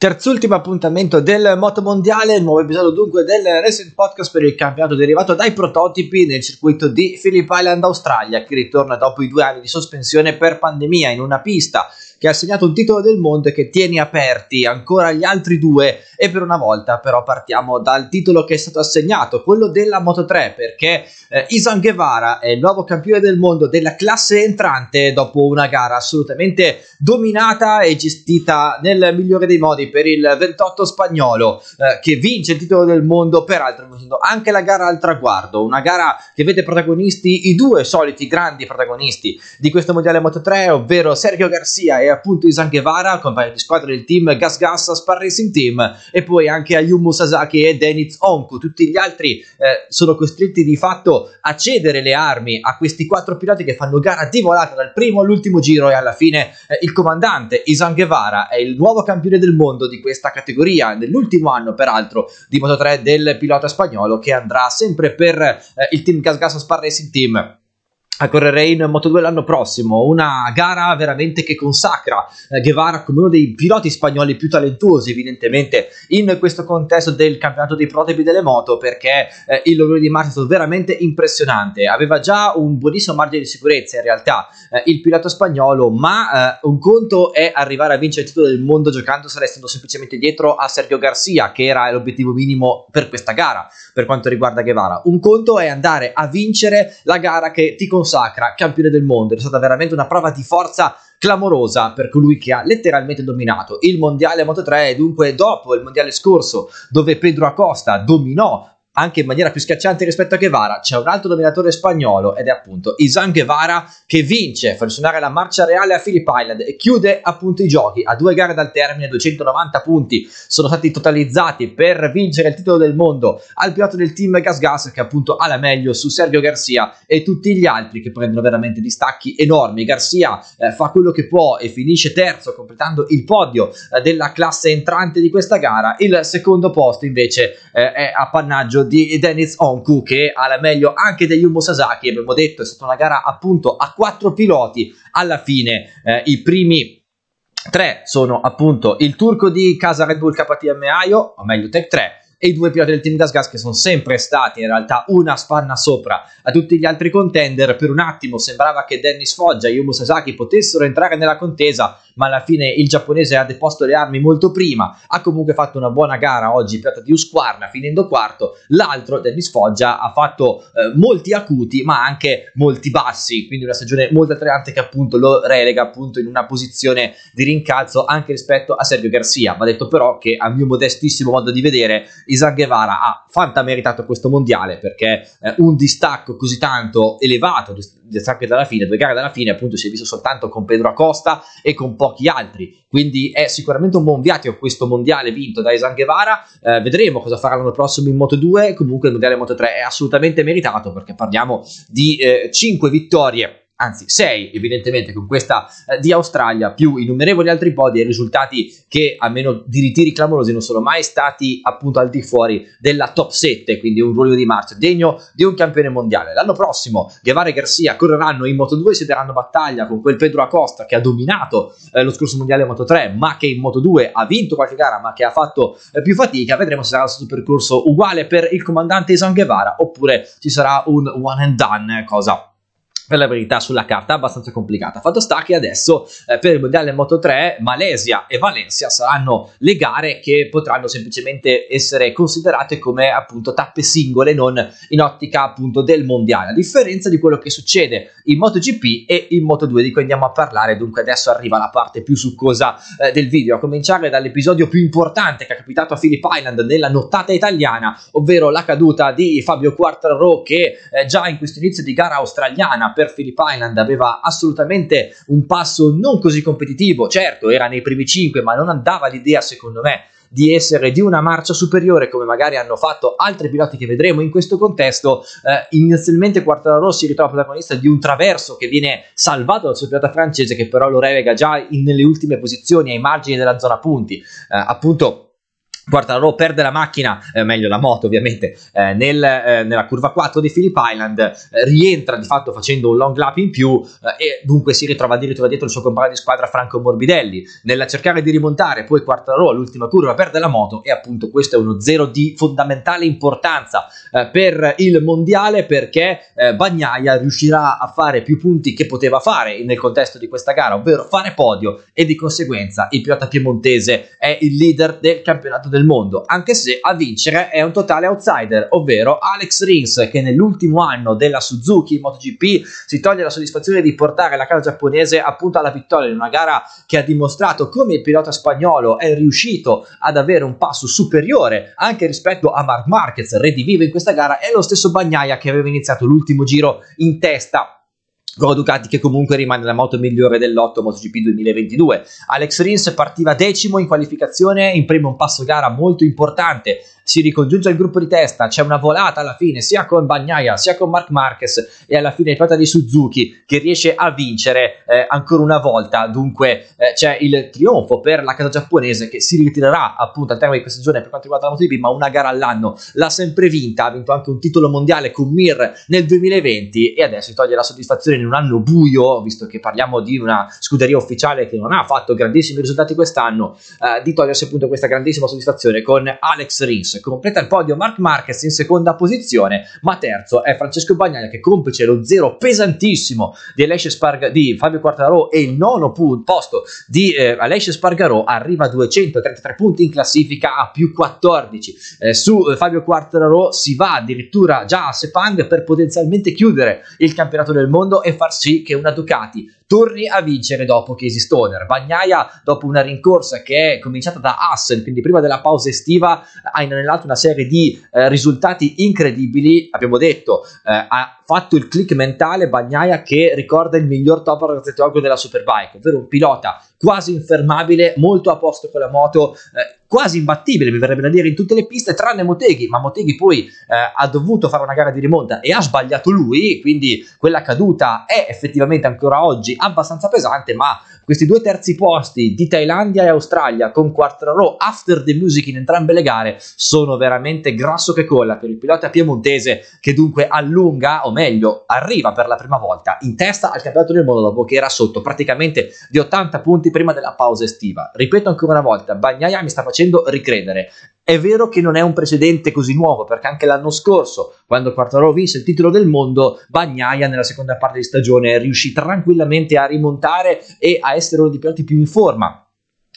Terzultimo appuntamento del Moto Mondiale, il nuovo episodio dunque del Racing Podcast per il campionato derivato dai prototipi nel circuito di Phillip Island Australia che ritorna dopo i due anni di sospensione per pandemia in una pista che ha segnato un titolo del mondo e che tiene aperti ancora gli altri due e per una volta però partiamo dal titolo che è stato assegnato, quello della Moto 3 perché eh, Isan Guevara è il nuovo campione del mondo della classe entrante dopo una gara assolutamente dominata e gestita nel migliore dei modi per il 28 spagnolo eh, che vince il titolo del mondo peraltro vincendo anche la gara al traguardo, una gara che vede protagonisti i due soliti grandi protagonisti di questo mondiale Moto 3 ovvero Sergio Garcia e appunto Isan Guevara, compagno di squadra del team Gas Gas Spar Racing Team e poi anche Ayumu Sasaki e Deniz Onku. Tutti gli altri eh, sono costretti di fatto a cedere le armi a questi quattro piloti che fanno gara di volata dal primo all'ultimo giro e alla fine eh, il comandante Isan Guevara è il nuovo campione del mondo di questa categoria, nell'ultimo anno peraltro di Moto3 del pilota spagnolo che andrà sempre per eh, il team Gas Gas Spar Racing Team a correre in Moto2 l'anno prossimo, una gara veramente che consacra eh, Guevara come uno dei piloti spagnoli più talentuosi evidentemente in questo contesto del campionato dei prototipi delle moto perché eh, il lavoro di Martin è stato veramente impressionante, aveva già un buonissimo margine di sicurezza in realtà eh, il pilota spagnolo ma eh, un conto è arrivare a vincere il titolo del mondo giocando restando semplicemente dietro a Sergio Garcia che era l'obiettivo minimo per questa gara per quanto riguarda Guevara, un conto è andare a vincere la gara che ti consente consacra campione del mondo. È stata veramente una prova di forza clamorosa per colui che ha letteralmente dominato il mondiale Moto 3 dunque dopo il mondiale scorso dove Pedro Acosta dominò anche in maniera più schiacciante rispetto a Guevara, c'è un altro dominatore spagnolo ed è appunto Isan Guevara che vince fa suonare la marcia reale a Philip Island e chiude appunto i giochi a due gare dal termine, 290 punti sono stati totalizzati per vincere il titolo del mondo al pilota del team Gas Gas che appunto ha la meglio su Sergio Garcia e tutti gli altri che prendono veramente distacchi enormi. Garcia eh, fa quello che può e finisce terzo completando il podio eh, della classe entrante di questa gara, il secondo posto invece eh, è appannaggio di Dennis Onku che ha la meglio anche degli Yumo Sasaki, abbiamo detto è stata una gara appunto a quattro piloti, alla fine eh, i primi tre sono appunto il turco di casa Red Bull KTM Aio, o meglio Tech 3, e i due piloti del team Das Gas che sono sempre stati in realtà una spanna sopra a tutti gli altri contender. Per un attimo sembrava che Dennis Foggia e Yumu Sasaki potessero entrare nella contesa, ma alla fine il giapponese ha deposto le armi molto prima. Ha comunque fatto una buona gara oggi, il pilota di Usquarna finendo quarto. L'altro, Dennis Foggia, ha fatto eh, molti acuti ma anche molti bassi, quindi una stagione molto attrarante che appunto lo relega appunto in una posizione di rincalzo anche rispetto a Sergio Garcia. Va detto però che a mio modestissimo modo di vedere Isaac Guevara ha meritato questo mondiale perché eh, un distacco così tanto elevato, distacco dalla fine, due gare dalla fine, appunto si è visto soltanto con Pedro Acosta e con pochi altri. Quindi è sicuramente un buon viatico questo mondiale vinto da Isaac Guevara. Eh, vedremo cosa farà l'anno prossimo in Moto 2. Comunque il mondiale Moto 3 è assolutamente meritato perché parliamo di eh, 5 vittorie anzi 6 evidentemente con questa eh, di Australia più innumerevoli altri podi e risultati che a meno di ritiri clamorosi non sono mai stati appunto al di fuori della top 7 quindi un ruolo di marcia degno di un campione mondiale l'anno prossimo Guevara e Garcia correranno in Moto2 e si daranno battaglia con quel Pedro Acosta che ha dominato eh, lo scorso mondiale Moto3 ma che in Moto2 ha vinto qualche gara ma che ha fatto eh, più fatica vedremo se sarà lo stesso percorso uguale per il comandante Isan Guevara oppure ci sarà un one and done eh, cosa per la verità sulla carta abbastanza complicata. Fatto sta che adesso eh, per il Mondiale Moto 3 Malesia e Valencia saranno le gare che potranno semplicemente essere considerate come appunto tappe singole, non in ottica appunto del Mondiale, a differenza di quello che succede in MotoGP e in Moto2 di cui andiamo a parlare. Dunque adesso arriva la parte più succosa eh, del video, a cominciare dall'episodio più importante che è capitato a Philip Island nella nottata italiana, ovvero la caduta di Fabio Quartararo che eh, già in questo inizio di gara australiana per per Philip Island aveva assolutamente un passo non così competitivo, certo era nei primi 5 ma non andava l'idea secondo me di essere di una marcia superiore come magari hanno fatto altri piloti che vedremo in questo contesto eh, inizialmente Quartararo si ritrova protagonista di un traverso che viene salvato dal suo pilota francese che però lo revega già in, nelle ultime posizioni ai margini della zona punti eh, appunto Guarda, Raw perde la macchina, eh, meglio la moto ovviamente, eh, nel, eh, nella curva 4 di Philip Island, eh, rientra di fatto facendo un long lap in più eh, e dunque si ritrova addirittura dietro il suo compagno di squadra Franco Morbidelli. Nel cercare di rimontare poi quarta Raw all'ultima curva perde la moto e appunto questo è uno zero di fondamentale importanza eh, per il mondiale perché Bagnaia riuscirà a fare più punti che poteva fare nel contesto di questa gara, ovvero fare podio e di conseguenza il pilota piemontese è il leader del campionato del del mondo, anche se a vincere è un totale outsider, ovvero Alex Rins che nell'ultimo anno della Suzuki MotoGP si toglie la soddisfazione di portare la casa giapponese appunto alla vittoria in una gara che ha dimostrato come il pilota spagnolo è riuscito ad avere un passo superiore anche rispetto a Mark Marquez, redivivo in questa gara, e lo stesso Bagnaia che aveva iniziato l'ultimo giro in testa Goro Ducati che comunque rimane la moto migliore dell'otto MotoGP 2022. Alex Rins partiva decimo in qualificazione, in primo un passo gara molto importante si ricongiunge al gruppo di testa, c'è una volata alla fine sia con Bagnaia sia con Mark Marquez e alla fine è fatta di Suzuki che riesce a vincere eh, ancora una volta, dunque eh, c'è il trionfo per la casa giapponese che si ritirerà appunto al termine di questa stagione per quanto riguarda la MotoGP, ma una gara all'anno l'ha sempre vinta, ha vinto anche un titolo mondiale con Mir nel 2020 e adesso si toglie la soddisfazione in un anno buio, visto che parliamo di una scuderia ufficiale che non ha fatto grandissimi risultati quest'anno, eh, di togliersi appunto questa grandissima soddisfazione con Alex Rins Phoenix. Completa il podio Mark Marquez in seconda posizione, ma terzo è Francesco Bagnaia che complice lo zero pesantissimo di, Sparga- di Fabio Quartararo e il nono pu- posto di eh, Alessia Spargarò arriva a 233 punti in classifica a più 14. Eh, su eh, Fabio Quartararo si va addirittura già a Sepang per potenzialmente chiudere il campionato del mondo e far sì che una Ducati torni a vincere dopo Casey Stoner. Bagnaia, dopo una rincorsa che è cominciata da Hassel, quindi prima della pausa estiva, ha inanellato una serie di eh, risultati incredibili. Abbiamo detto, eh, ha fatto il click mentale Bagnaia che ricorda il miglior top organizzatore della Superbike, ovvero un pilota quasi infermabile, molto a posto con la moto, eh, quasi imbattibile, mi verrebbe da dire, in tutte le piste, tranne Moteghi, ma Moteghi poi eh, ha dovuto fare una gara di rimonta e ha sbagliato lui, quindi quella caduta è effettivamente ancora oggi abbastanza pesante, ma questi due terzi posti di Thailandia e Australia con Quartararo after the music in entrambe le gare sono veramente grasso che colla per il pilota piemontese che dunque allunga o meglio arriva per la prima volta in testa al campionato del mondo dopo che era sotto praticamente di 80 punti prima della pausa estiva ripeto ancora una volta Bagnaia mi sta facendo ricredere è vero che non è un precedente così nuovo, perché anche l'anno scorso, quando Quartararo vinse il titolo del mondo, Bagnaia nella seconda parte di stagione riuscì tranquillamente a rimontare e a essere uno dei piloti più in forma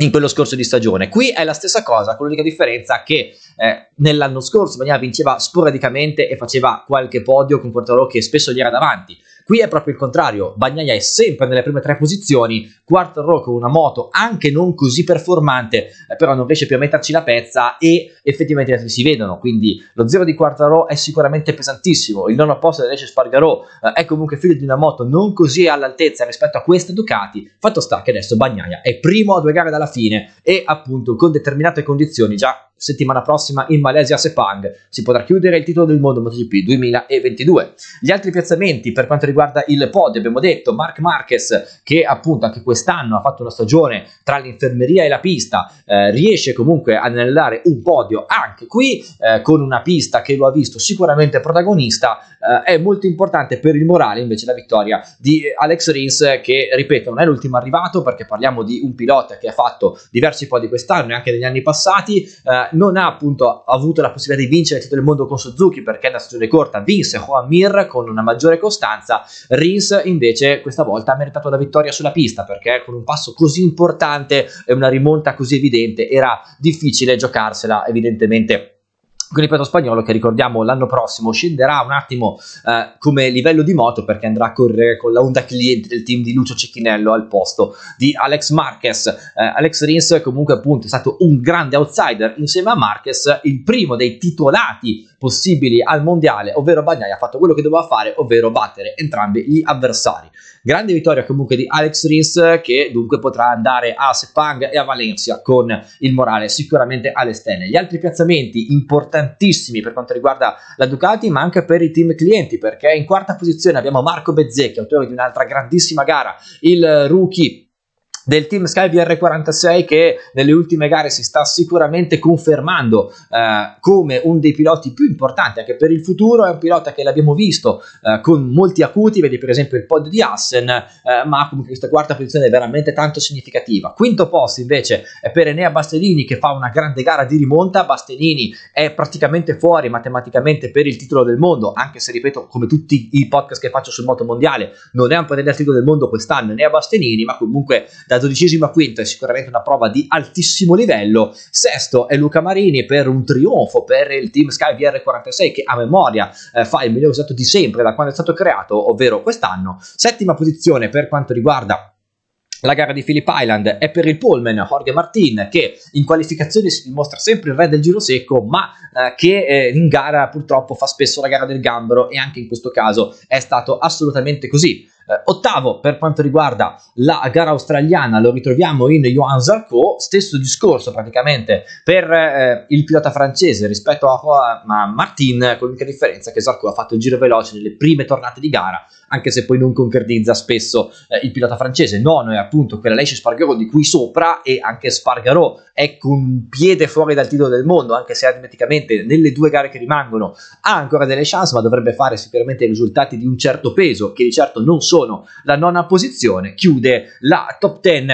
in quello scorso di stagione. Qui è la stessa cosa, con l'unica differenza che eh, nell'anno scorso Bagnaia vinceva sporadicamente e faceva qualche podio con Quartararo che spesso gli era davanti. Qui è proprio il contrario, Bagnaia è sempre nelle prime tre posizioni, quarto row con una moto anche non così performante, eh, però non riesce più a metterci la pezza e effettivamente altri si vedono, quindi lo zero di quarto row è sicuramente pesantissimo, il nono posto di Alessio Spargarò eh, è comunque figlio di una moto non così all'altezza rispetto a questa Ducati, fatto sta che adesso Bagnaia è primo a due gare dalla fine e appunto con determinate condizioni già settimana prossima in Malesia Sepang. Si potrà chiudere il titolo del mondo MotoGP 2022. Gli altri piazzamenti per quanto riguarda il podio, abbiamo detto Mark Marquez che appunto anche quest'anno ha fatto una stagione tra l'infermeria e la pista, eh, riesce comunque ad anellare un podio anche qui eh, con una pista che lo ha visto sicuramente protagonista, eh, è molto importante per il morale invece la vittoria di Alex Rins che ripeto non è l'ultimo arrivato perché parliamo di un pilota che ha fatto diversi podi quest'anno e anche negli anni passati eh, non ha appunto avuto la possibilità di vincere il titolo del mondo con Suzuki perché nella stagione corta vinse Juan Mir con una maggiore costanza, Rins invece questa volta ha meritato la vittoria sulla pista perché con un passo così importante e una rimonta così evidente era difficile giocarsela evidentemente con il ripeto spagnolo che ricordiamo l'anno prossimo scenderà un attimo eh, come livello di moto perché andrà a correre con la Honda cliente del team di Lucio Cecchinello al posto di Alex Marquez eh, Alex Rins comunque appunto è stato un grande outsider insieme a Marquez il primo dei titolati possibili al mondiale ovvero Bagnai ha fatto quello che doveva fare ovvero battere entrambi gli avversari grande vittoria comunque di Alex Rins che dunque potrà andare a Sepang e a Valencia con il morale sicuramente alle stelle gli altri piazzamenti importanti importantissimi per quanto riguarda la Ducati, ma anche per i team clienti, perché in quarta posizione abbiamo Marco Bezzecchi, autore di un'altra grandissima gara, il rookie del team Sky VR46 che nelle ultime gare si sta sicuramente confermando eh, come uno dei piloti più importanti anche per il futuro, è un pilota che l'abbiamo visto eh, con molti acuti, vedi per esempio il pod di Assen, eh, ma comunque questa quarta posizione è veramente tanto significativa. Quinto posto invece è per Enea Bastellini che fa una grande gara di rimonta, Bastellini è praticamente fuori matematicamente per il titolo del mondo, anche se ripeto come tutti i podcast che faccio sul moto mondiale non è un po' del titolo del mondo quest'anno, Enea Bastellini, ma comunque da da dodicesimo a quinto è sicuramente una prova di altissimo livello, sesto è Luca Marini per un trionfo per il team Sky VR46 che a memoria eh, fa il miglior usato di sempre da quando è stato creato, ovvero quest'anno, settima posizione per quanto riguarda la gara di Phillip Island è per il Pullman Jorge Martin che in qualificazione si dimostra sempre il re del giro secco ma eh, che eh, in gara purtroppo fa spesso la gara del gambero e anche in questo caso è stato assolutamente così. Eh, ottavo per quanto riguarda la gara australiana, lo ritroviamo in Johan Zarco, stesso discorso praticamente per eh, il pilota francese rispetto a, a Martin, con l'unica differenza che Zarco ha fatto il giro veloce nelle prime tornate di gara, anche se poi non concretizza spesso eh, il pilota francese. Nono è appunto quella Lesce Spargaro di qui sopra e anche Spargaro è con piede fuori dal titolo del mondo, anche se aritmeticamente nelle due gare che rimangono ha ancora delle chance, ma dovrebbe fare sicuramente risultati di un certo peso, che di certo non sono la nona posizione. Chiude la top 10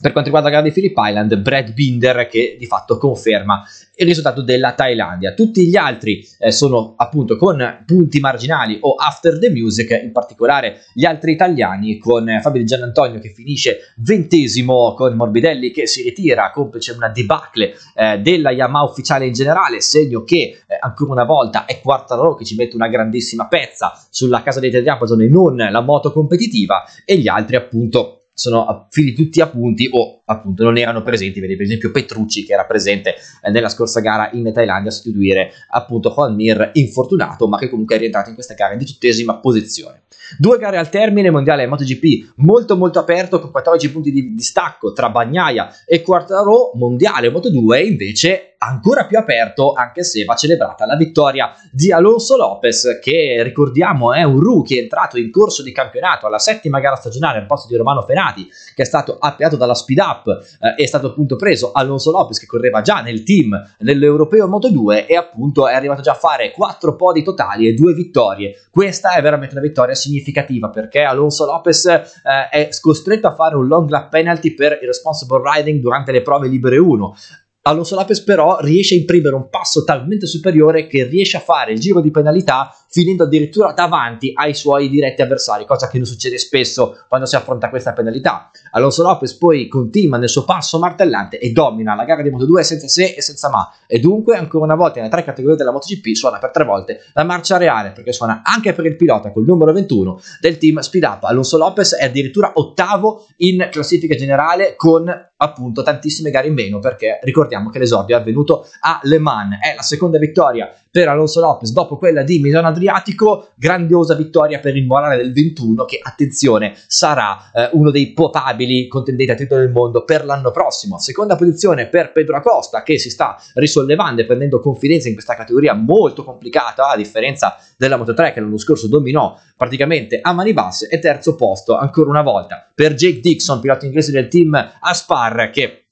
per quanto riguarda la gara di Phillip Island, Brad Binder che di fatto conferma il risultato della Thailandia. Tutti gli altri eh, sono appunto con punti marginali o after the music, in particolare gli altri italiani con Fabio Di Gianantonio che finisce ventesimo, con Morbidelli che si ritira, complice una debacle eh, della Yamaha ufficiale in generale, segno che eh, ancora una volta è Quartararo che ci mette una grandissima pezza sulla casa dei e non la moto competitiva e gli altri appunto sono fini tutti a punti o appunto non erano presenti, vedi per esempio Petrucci che era presente eh, nella scorsa gara in Thailandia a sostituire appunto Juan Mir infortunato ma che comunque è rientrato in questa gara in diciottesima posizione. Due gare al termine, mondiale MotoGP molto molto aperto con 14 punti di distacco tra Bagnaia e Quartaro, mondiale Moto2 invece ancora più aperto anche se va celebrata la vittoria di Alonso Lopez che ricordiamo è un rookie entrato in corso di campionato alla settima gara stagionale al posto di Romano Ferrati che è stato appiato dalla Speed Up Cup eh, è stato appunto preso Alonso Lopez che correva già nel team nell'Europeo Moto2 e appunto è arrivato già a fare 4 podi totali e 2 vittorie. Questa è veramente una vittoria significativa perché Alonso Lopez eh, è costretto a fare un long lap penalty per il responsible riding durante le prove libere 1. Alonso Lopez però riesce a imprimere un passo talmente superiore che riesce a fare il giro di penalità finendo addirittura davanti ai suoi diretti avversari, cosa che non succede spesso quando si affronta questa penalità. Alonso Lopez poi continua nel suo passo martellante e domina la gara di Moto2 senza se e senza ma, e dunque ancora una volta nelle tre categorie della MotoGP suona per tre volte la marcia reale, perché suona anche per il pilota col numero 21 del team Speed Up. Alonso Lopez è addirittura ottavo in classifica generale con appunto tantissime gare in meno perché ricordiamo che l'esordio è avvenuto a Le Mans è la seconda vittoria per Alonso Lopez dopo quella di Milano Adriatico, grandiosa vittoria per il Morale del 21 che, attenzione, sarà eh, uno dei potabili contendenti a titolo del mondo per l'anno prossimo. Seconda posizione per Pedro Acosta che si sta risollevando e prendendo confidenza in questa categoria molto complicata, a differenza della Moto3 che l'anno scorso dominò praticamente a mani basse e terzo posto ancora una volta per Jake Dixon, pilota inglese del team Aspar che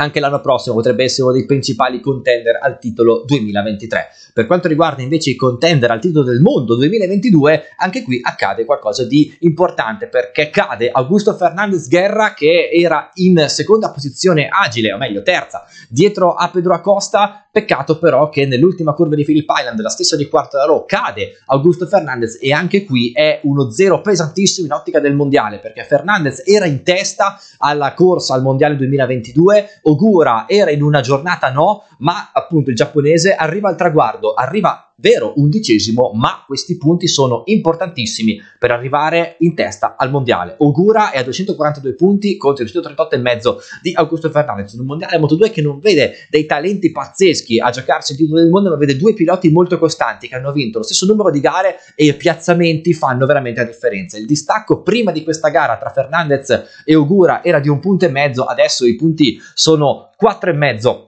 anche l'anno prossimo potrebbe essere uno dei principali contender al titolo 2023. Per quanto riguarda invece i contender al titolo del mondo 2022, anche qui accade qualcosa di importante perché cade Augusto Fernandez Guerra che era in seconda posizione agile, o meglio terza, dietro a Pedro Acosta. Peccato però che nell'ultima curva di Philip Island, la stessa di quarto da Row, cade Augusto Fernandez e anche qui è uno zero pesantissimo in ottica del mondiale perché Fernandez era in testa alla corsa al mondiale 2022 Ogura era in una giornata no, ma appunto il giapponese arriva al traguardo, arriva vero undicesimo, ma questi punti sono importantissimi per arrivare in testa al mondiale. Ogura è a 242 punti contro i 238,5 di Augusto Fernandez, un mondiale Moto2 che non vede dei talenti pazzeschi a giocarsi il titolo del mondo, ma vede due piloti molto costanti che hanno vinto lo stesso numero di gare e i piazzamenti fanno veramente la differenza. Il distacco prima di questa gara tra Fernandez e Ogura era di un punto e mezzo, adesso i punti sono sono mezzo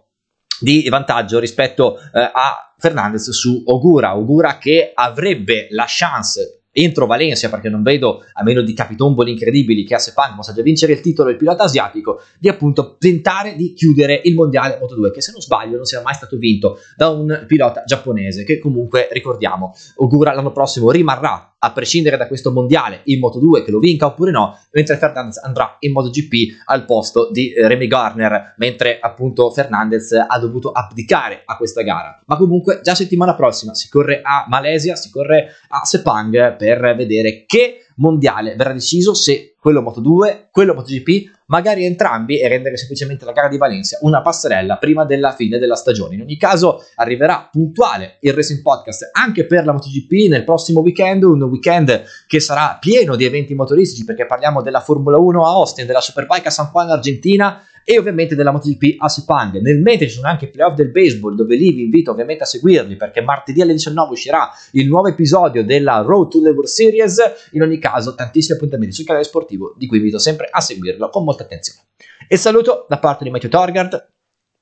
di vantaggio rispetto eh, a Fernandez su Ogura, Ogura che avrebbe la chance entro Valencia, perché non vedo, a meno di capitomboli incredibili, che a Sepang possa già vincere il titolo del pilota asiatico, di appunto tentare di chiudere il mondiale Moto2, che se non sbaglio non sia mai stato vinto da un pilota giapponese, che comunque ricordiamo, Ogura l'anno prossimo rimarrà a prescindere da questo mondiale in Moto 2 che lo vinca oppure no, mentre Fernandez andrà in Moto GP al posto di eh, Remy Garner, mentre appunto Fernandez ha dovuto abdicare a questa gara. Ma comunque già settimana prossima si corre a Malesia, si corre a Sepang per vedere che mondiale verrà deciso se quello Moto2, quello MotoGP, magari entrambi e rendere semplicemente la gara di Valencia una passerella prima della fine della stagione. In ogni caso arriverà puntuale il Racing Podcast anche per la MotoGP nel prossimo weekend, un weekend che sarà pieno di eventi motoristici perché parliamo della Formula 1 a Austin, della Superbike a San Juan Argentina, e ovviamente della MotoGP a Sepang. Nel mentre ci sono anche i playoff del baseball, dove lì vi invito ovviamente a seguirli perché martedì alle 19 uscirà il nuovo episodio della Road to the World Series. In ogni caso, tantissimi appuntamenti sul canale sportivo, di cui invito sempre a seguirlo con molta attenzione. E saluto da parte di Matteo Torgard.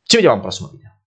Ci vediamo al prossimo video.